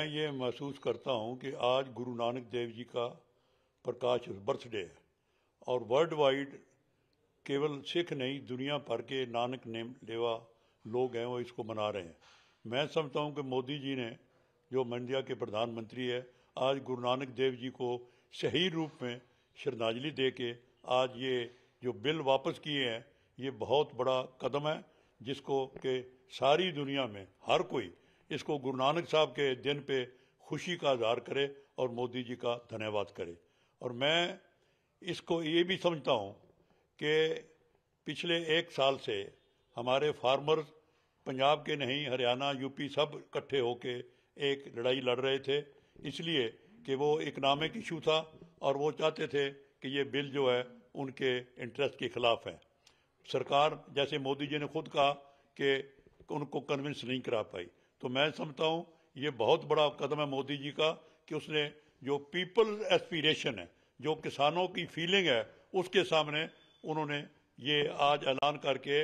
मैं ये महसूस करता हूँ कि आज गुरु नानक देव जी का प्रकाश बर्थडे है और वर्ल्ड वाइड केवल सिख नहीं दुनिया भर के नानक नेम लेवा लोग हैं वो इसको मना रहे हैं मैं समझता हूँ कि मोदी जी ने जो मंडिया के प्रधानमंत्री है आज गुरु नानक देव जी को सही रूप में श्रद्धांजलि दे के आज ये जो बिल वापस किए हैं ये बहुत बड़ा कदम है जिसको के सारी दुनिया में हर कोई इसको गुरु नानक साहब के दिन पे खुशी का इजहार करे और मोदी जी का धन्यवाद करे और मैं इसको ये भी समझता हूँ कि पिछले एक साल से हमारे फार्मर्स पंजाब के नहीं हरियाणा यूपी सब इकट्ठे होके एक लड़ाई लड़ रहे थे इसलिए कि वो इकनॉमिक इशू था और वो चाहते थे कि ये बिल जो है उनके इंटरेस्ट के खिलाफ है सरकार जैसे मोदी जी ने खुद कहा कि उनको कन्विंस नहीं करा पाई तो मैं समझता हूं ये बहुत बड़ा कदम है मोदी जी का कि उसने जो पीपल एस्पिरेशन है जो किसानों की फीलिंग है उसके सामने उन्होंने ये आज ऐलान करके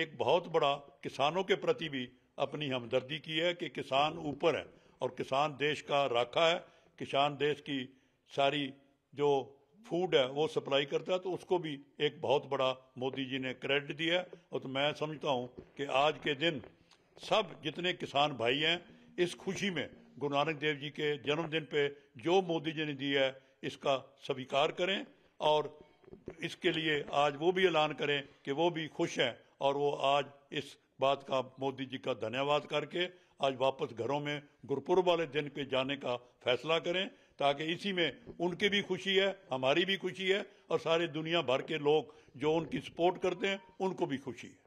एक बहुत बड़ा किसानों के प्रति भी अपनी हमदर्दी की है कि किसान ऊपर है और किसान देश का राखा है किसान देश की सारी जो फूड है वो सप्लाई करता है तो उसको भी एक बहुत बड़ा मोदी जी ने क्रेडिट दिया है और तो मैं समझता हूँ कि आज के दिन सब जितने किसान भाई हैं इस खुशी में गुरु नानक देव जी के जन्मदिन पे जो मोदी जी ने दिया है इसका स्वीकार करें और इसके लिए आज वो भी ऐलान करें कि वो भी खुश हैं और वो आज इस बात का मोदी जी का धन्यवाद करके आज वापस घरों में गुरपुर वाले दिन पे जाने का फैसला करें ताकि इसी में उनकी भी खुशी है हमारी भी खुशी है और सारे दुनिया भर के लोग जो उनकी सपोर्ट करते हैं उनको भी खुशी है